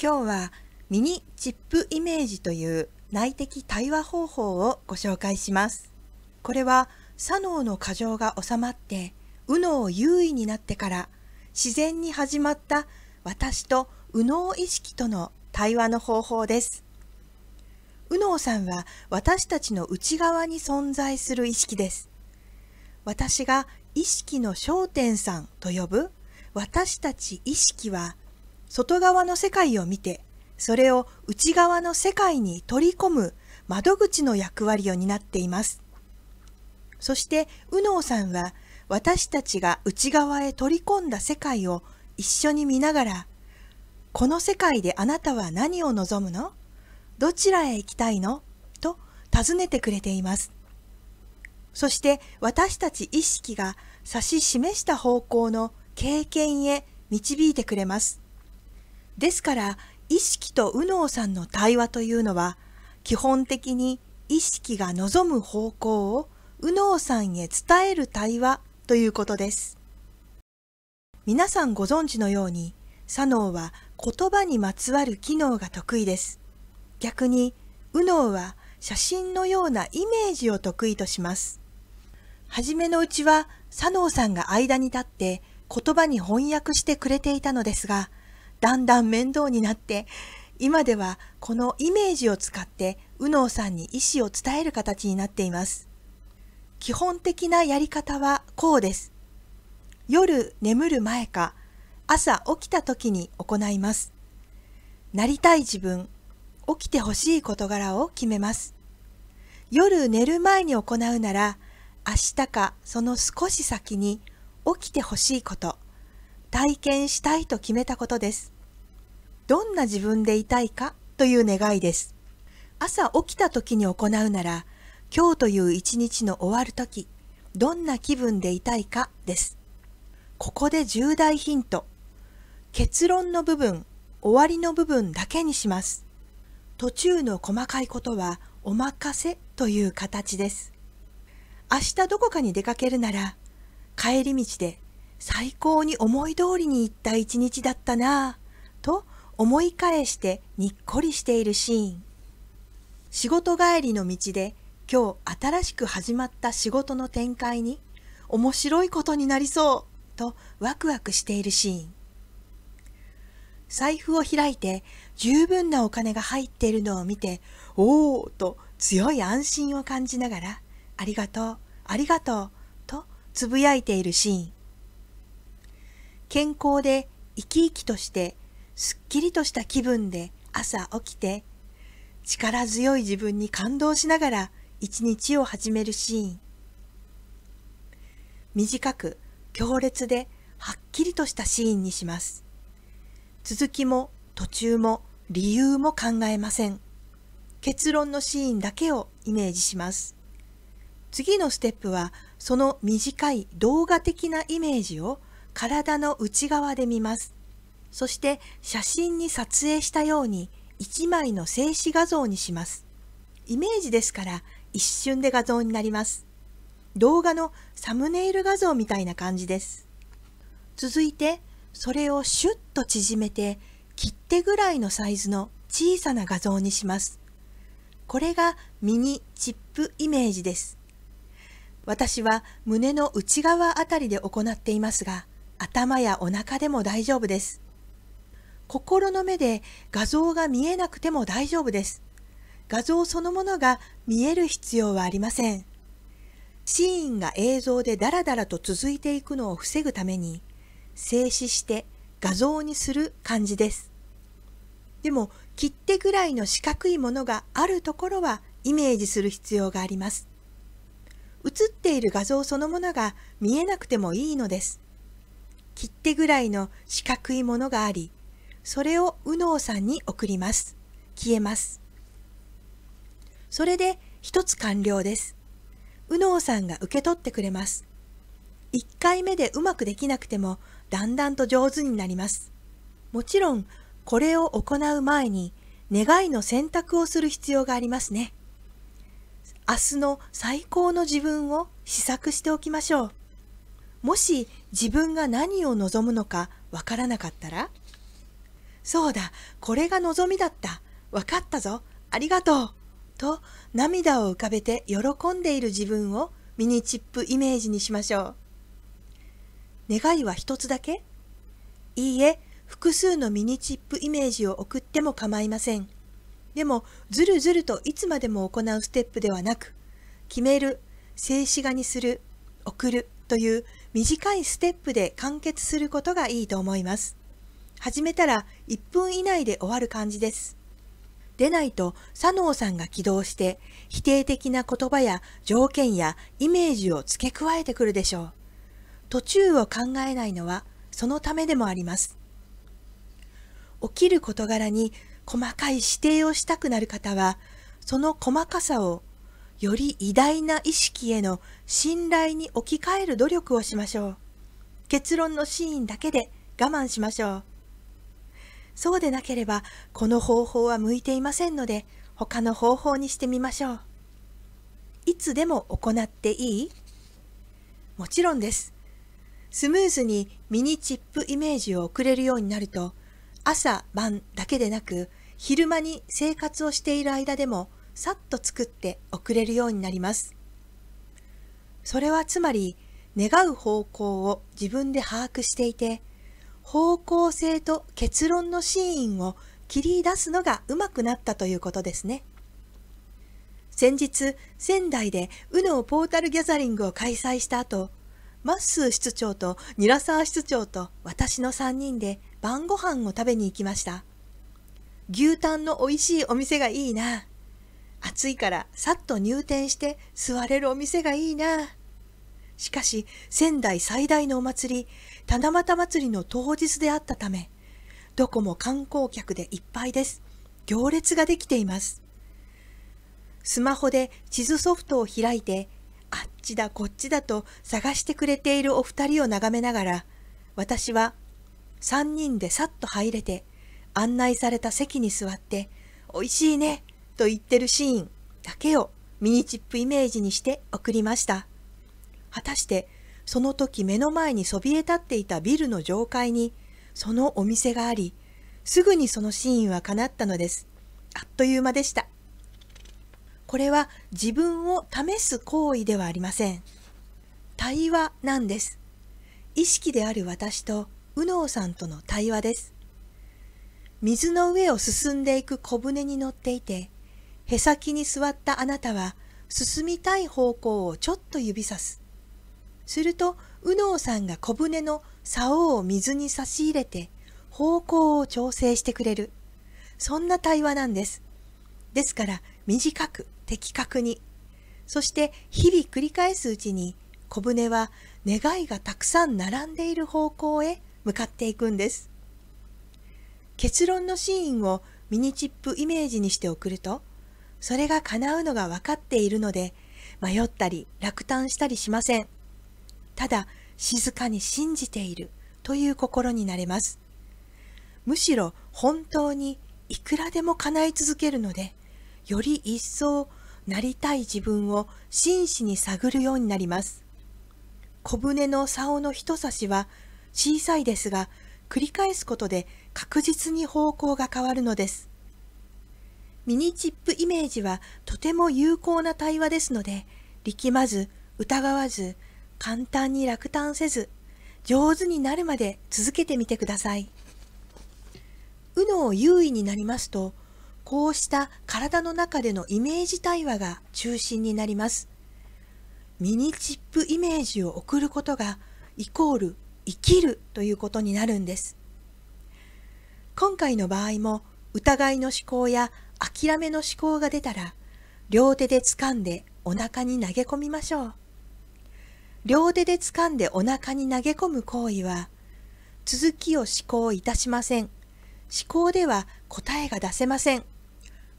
今日はミニチップイメージという内的対話方法をご紹介します。これは左脳の過剰が収まって右脳優位になってから自然に始まった私と右脳意識との対話の方法です。右脳さんは私たちの内側に存在する意識です。私が意識の焦点さんと呼ぶ私たち意識は外側の世界を見て、それを内側の世界に取り込む窓口の役割を担っています。そして、右脳さんは、私たちが内側へ取り込んだ世界を一緒に見ながら、この世界であなたは何を望むのどちらへ行きたいのと尋ねてくれています。そして私たち意識が指し示した方向の経験へ導いてくれます。ですから意識と右脳さんの対話というのは基本的に意識が望む方向を右脳さんへ伝える対話ということです。皆さんご存知のように左脳は言葉にまつわる機能が得意です。逆に右脳は写真のようなイメージを得意とします。はじめのうちは佐能さんが間に立って言葉に翻訳してくれていたのですが、だんだん面倒になって今ではこのイメージを使って右脳さんに意思を伝える形になっています基本的なやり方はこうです夜眠る前か朝起きた時に行いますなりたい自分起きてほしい事柄を決めます夜寝る前に行うなら明日かその少し先に起きてほしいこと体験したいと決めたことです。どんな自分でいたいかという願いです。朝起きた時に行うなら、今日という一日の終わる時、どんな気分でいたいかです。ここで重大ヒント。結論の部分、終わりの部分だけにします。途中の細かいことはお任せという形です。明日どこかに出かけるなら、帰り道で最高に思い通りにいった一日だったなぁと思い返してにっこりしているシーン仕事帰りの道で今日新しく始まった仕事の展開に面白いことになりそうとワクワクしているシーン財布を開いて十分なお金が入っているのを見ておおと強い安心を感じながらありがとうありがとうとつぶやいているシーン健康で生き生きとしてすっきりとした気分で朝起きて力強い自分に感動しながら一日を始めるシーン短く強烈ではっきりとしたシーンにします続きも途中も理由も考えません結論のシーンだけをイメージします次のステップはその短い動画的なイメージを体の内側で見ます。そして写真に撮影したように1枚の静止画像にします。イメージですから一瞬で画像になります。動画のサムネイル画像みたいな感じです。続いてそれをシュッと縮めて切手ぐらいのサイズの小さな画像にします。これがミニチップイメージです。私は胸の内側あたりで行っていますが、頭やお腹でも大丈夫です。心の目で画像が見えなくても大丈夫です。画像そのものが見える必要はありません。シーンが映像でダラダラと続いていくのを防ぐために、静止して画像にする感じです。でも、切手ぐらいの四角いものがあるところはイメージする必要があります。映っている画像そのものが見えなくてもいいのです。切手ぐらいの四角いものがあり、それを右脳さんに送ります。消えます。それで一つ完了です。右脳さんが受け取ってくれます。一回目でうまくできなくても、だんだんと上手になります。もちろん、これを行う前に、願いの選択をする必要がありますね。明日の最高の自分を試作しておきましょう。もし自分が何を望むのかわからなかったらそうだ、これが望みだった。わかったぞ。ありがとう。と涙を浮かべて喜んでいる自分をミニチップイメージにしましょう。願いは一つだけいいえ、複数のミニチップイメージを送っても構いません。でも、ずるずるといつまでも行うステップではなく、決める、静止画にする、送るという短いステップで完結することがいいと思います。始めたら1分以内で終わる感じです。でないと佐能さんが起動して否定的な言葉や条件やイメージを付け加えてくるでしょう。途中を考えないのはそのためでもあります。起きる事柄に細かい指定をしたくなる方はその細かさをより偉大な意識への信頼に置き換える努力をしましょう。結論のシーンだけで我慢しましょう。そうでなければ、この方法は向いていませんので、他の方法にしてみましょう。いつでも行っていいもちろんです。スムーズにミニチップイメージを送れるようになると、朝晩だけでなく、昼間に生活をしている間でもさっと作って送れるようになります。それはつまり、願う方向を自分で把握していて、方向性と結論のシーンを切り出すのがうまくなったということですね。先日、仙台で UNO ポータルギャザリングを開催した後、マッスー室長とニラサー室長と私の3人で晩ご飯を食べに行きました。牛タンの美味しいお店がいいな。暑いからさっと入店して座れるお店がいいな。しかし仙台最大のお祭り、七夕祭りの当日であったため、どこも観光客でいっぱいです。行列ができています。スマホで地図ソフトを開いて、あっちだこっちだと探してくれているお二人を眺めながら、私は3人でさっと入れて、案内された席に座って、おいしいね、と言ってるシーンだけをミニチップイメージにして送りました。果たしてその時目の前にそびえ立っていたビルの上階にそのお店があり、すぐにそのシーンは叶ったのです。あっという間でした。これは自分を試す行為ではありません。対話なんです。意識である私と右脳さんとの対話です。水の上を進んでいく小舟に乗っていて、へさきに座ったあなたは進みたい方向をちょっと指さす。すると右脳さんが小舟の竿を水に差し入れて方向を調整してくれる。そんな対話なんです。ですから短く的確に。そして日々繰り返すうちに小舟は願いがたくさん並んでいる方向へ向かっていくんです。結論のシーンをミニチップイメージにして送るとそれが叶うのが分かっているので、迷ったり落胆したりしません。ただ、静かに信じているという心になれます。むしろ本当にいくらでも叶い続けるので、より一層なりたい自分を真摯に探るようになります。小舟の竿の人差しは小さいですが、繰り返すことで確実に方向が変わるのです。ミニチップイメージはとても有効な対話ですので、力まず、疑わず、簡単に落胆せず、上手になるまで続けてみてください。右脳優位になりますと、こうした体の中でのイメージ対話が中心になります。ミニチップイメージを送ることが、イコール生きるということになるんです。今回の場合も、疑いの思考や諦めの思考が出たら、両手で掴んでお腹に投げ込みましょう。両手で掴んでお腹に投げ込む行為は、続きを思考いたしません。思考では答えが出せません。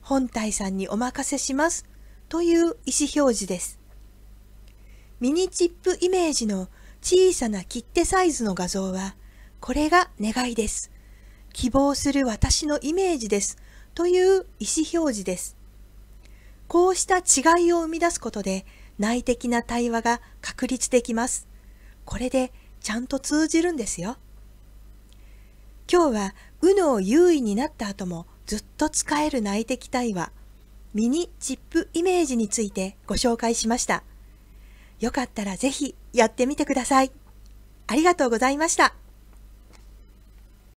本体さんにお任せします。という意思表示です。ミニチップイメージの小さな切手サイズの画像は、これが願いです。希望する私のイメージです。という意思表示です。こうした違いを生み出すことで内的な対話が確立できます。これでちゃんと通じるんですよ。今日は、右を優位になった後もずっと使える内的対話、ミニチップイメージについてご紹介しました。よかったらぜひやってみてください。ありがとうございました。